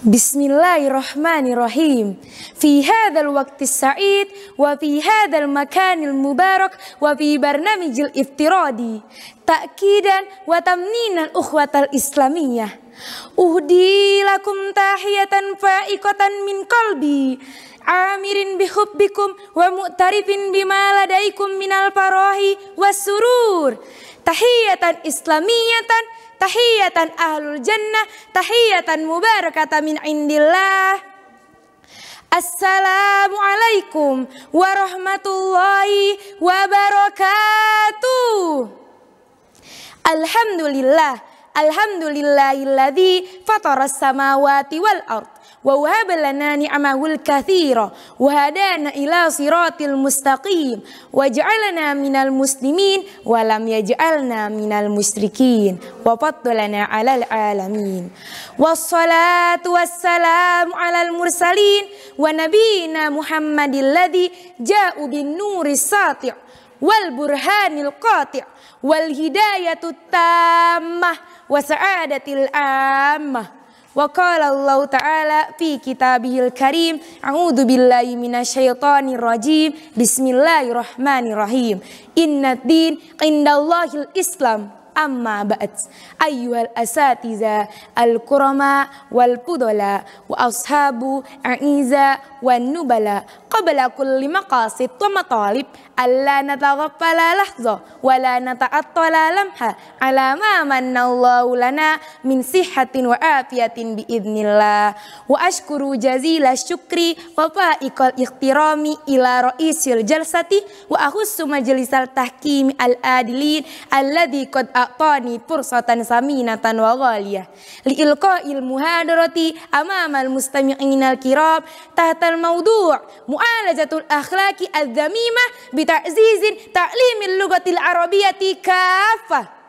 Bismillahirrahmanirrahim. Fi hadzal waqti sa'id wa fi hadzal makanil mubarak wa fi barnamijil iftiradi ta'kidan wa tamninan ukhwatal islamiyah. Uhdi lakum tahiyatan fa'iqatan min qalbi amirin bihubbikum wa mu'tarifin bima ladaikum minal farahi wasurur tahiyatan islamiyatan tahiyatan ahlul jannah tahiyatan mubarakata min indillah Assalamualaikum warahmatullahi wabarakatuh. Alhamdulillah, alhamdulillahilladzi fataras samawati wal ardh wa wahaba lana ni'amahul kathira wa hadana ila siratil mustaqim waj'alna minal muslimin wa lam yaj'alna minal musyrikin wa faddalna 'alal alamin wassalatu wassalamu 'alal mursalin wa nabiyina muhammadil ladzi ja'u bin nuris sati' wal burhanil qati' wal hidayatut tammah wa sa'adatil ammah Wa qala Allah Ta'ala fi kitabihil karim A'udhu billahi minasyaitonir rajim Bismillahirrahmanirrahim Inna din indallahil islam amma ba'd ayyuhal asatiza al kurama wal pudala wa ashabu aiza wan nubala qabla kulli maqasid wa matalib alla nataghaffala lahza wa la nata'attala lamha ala ma mannallahu lana min sihhatin wa afiyatin bi idznillah wa ashkuru jazila syukri wa fa'iqal ikhtirami ila ra'isil jalsati wa ahussu majlisal tahkimi al adilin alladhi qad a'tani fursatan saminatan wa ghaliyah li ilqa'il muhadarati amamal mustami'in al kirab tahta al-mawdu' mu'alajatul akhlaqi al-dhamimah bi ta'zizin ta'limil lugatil arabiyyati kaffah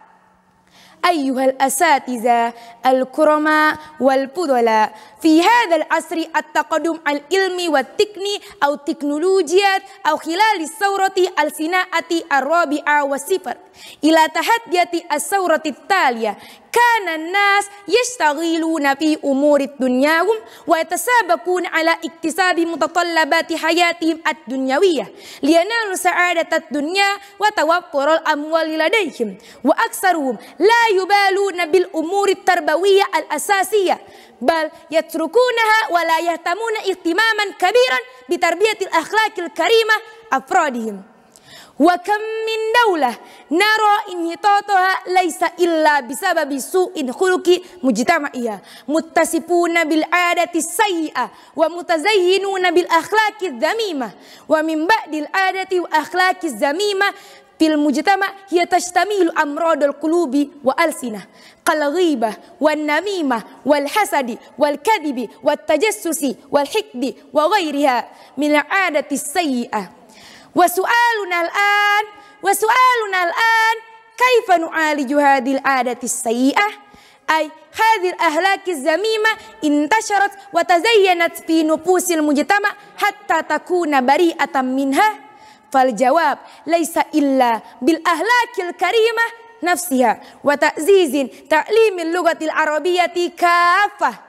أيها الأساتذة الكرماء والفضلاء في هذا العصر التقدم العلمي والتقني أو التكنولوجيا أو خلال الثورة الصناعة الرابعة والصفر إلى تحديات الثورة التالية كان الناس يشتغلون في أمور دنياهم ويتسابقون على اكتساب متطلبات حياتهم الدنيوية لينالوا سعادة الدنيا وتوفر الأموال لديهم وأكثرهم لا يبالون بالأمور التربوية الأساسية بل يتركونها ولا يهتمون اهتماما كبيرا بتربية الأخلاق الكريمة أفرادهم وكم من دولة نرى انهطاطها ليس إلا بسبب سوء خلق مجتمعها متصفون بالعادة السيئة ومتزينون بالأخلاق الذميمة ومن بعد العادة وأخلاق الذميمة في المجتمع هي تشتمل أمراض القلوب والألسنة كالغيبة والنميمة والحسد والكذب والتجسس والحقد وغيرها من العادة السيئة Wa al-an, wa al-an kaifa nu'aliju hadhil adatis sayyi'ah? Ay hadhil ahlaki zamima intasharat wa tazayyanat fi nufusil mujtama hatta takuna bari'atan minha. Fal jawab laisa illa bil ahlakil karimah nafsiha wa ta'zizin ta'limil lugatil arabiyyati kafah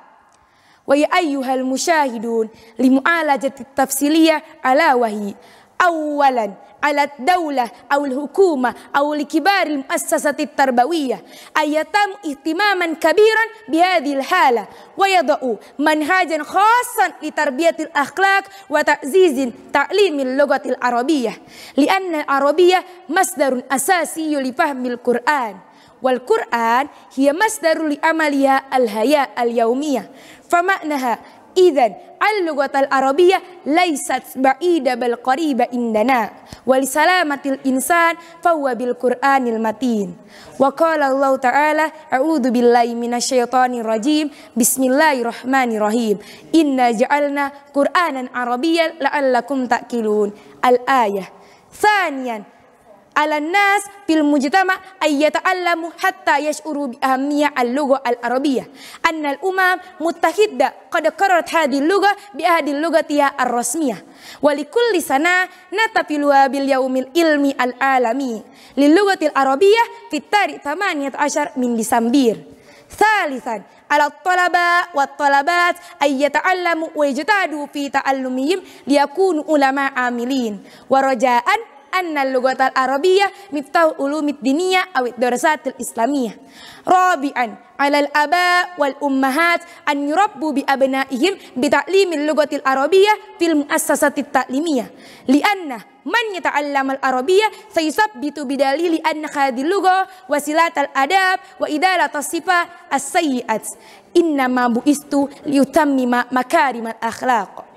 wa ya ayyuhal musyahidun limu'alajati tafsiliyah ala wahyi أولا على الدولة أو الحكومة أو لكبار المؤسسة التربوية أن يتم اهتماما كبيرا بهذه الحالة ويضعوا منهاجا خاصا لتربية الأخلاق وتعزيز تعليم اللغة العربية لأن العربية مصدر أساسي لفهم القرآن والقرآن هي مصدر لعملها الحياة اليومية فمعناها Idan al-lughat al-arabiyyah laysat ba'ida bal qariba indana wa li salamatil insan fahuwa bil qur'anil matin wa qala Allah ta'ala a'udzu billahi minasyaitonir rajim bismillahirrahmanirrahim inna ja'alna qur'anan arabiyyan la'allakum ta'qilun al-ayah thaniyan ala nas fil mujtama ayyata'allamu hatta yash'uru bi ahamiyya al-lugha al-arabiyyah anna al-umam muttahidda qad qararat hadhihi al-lugha bi ahadi al ar-rasmiyah wa li kulli sana natafilu bil yaumil ilmi al-alami lil lughati al-arabiyyah fi tarikh 18 min Disambir Thalithan, ala talaba wa talabat ay yata'allamu wa yajtadu fi ta'allumihim liyakunu ulama amilin Warojaan annal lugatal arabiyyah miftah ulumid diniyah awit darasatil islamiyah. Rabi'an alal aba wal ummahat an yurabbu bi abnaihim bi ta'limil lugatil arabiyyah fil muassasatit ta'limiyah. Lianna man yata'allamal arabiyyah sayusabbitu bidalili anna hadhihi wasilat al adab wa idala sifa as-sayyi'at. Innama bu'istu liyutammima makarimal akhlaq.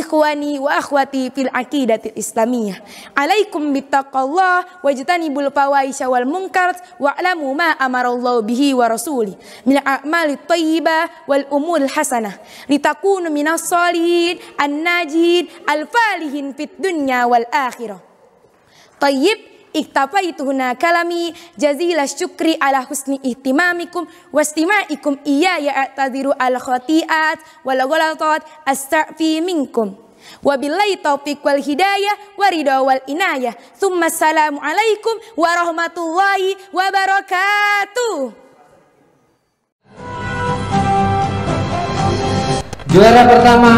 إخواني وأخواتي في العقيدة الإسلامية عليكم بتقوى الله وجتني الفواحش والمنكر واعلموا ما أمر الله به ورسوله من الأعمال الطيبة والأمور الحسنة لتكونوا من الصالحين الناجين الفالحين في الدنيا والآخرة طيب itu huna kalami jazila syukri ala husni ihtimamikum wastima'ikum iya ya atadiru al khati'at wal ghalatat astaghfi minkum Wabillahi taufiq wal hidayah waridawal wal inayah. Thumma salamu alaikum warahmatullahi wabarakatuh. Juara pertama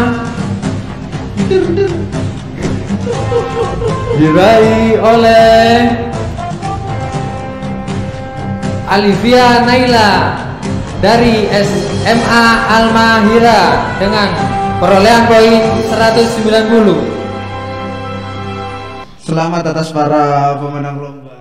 diraih oleh Alivia Naila dari SMA Almahira dengan perolehan poin 190. Selamat atas para pemenang lomba.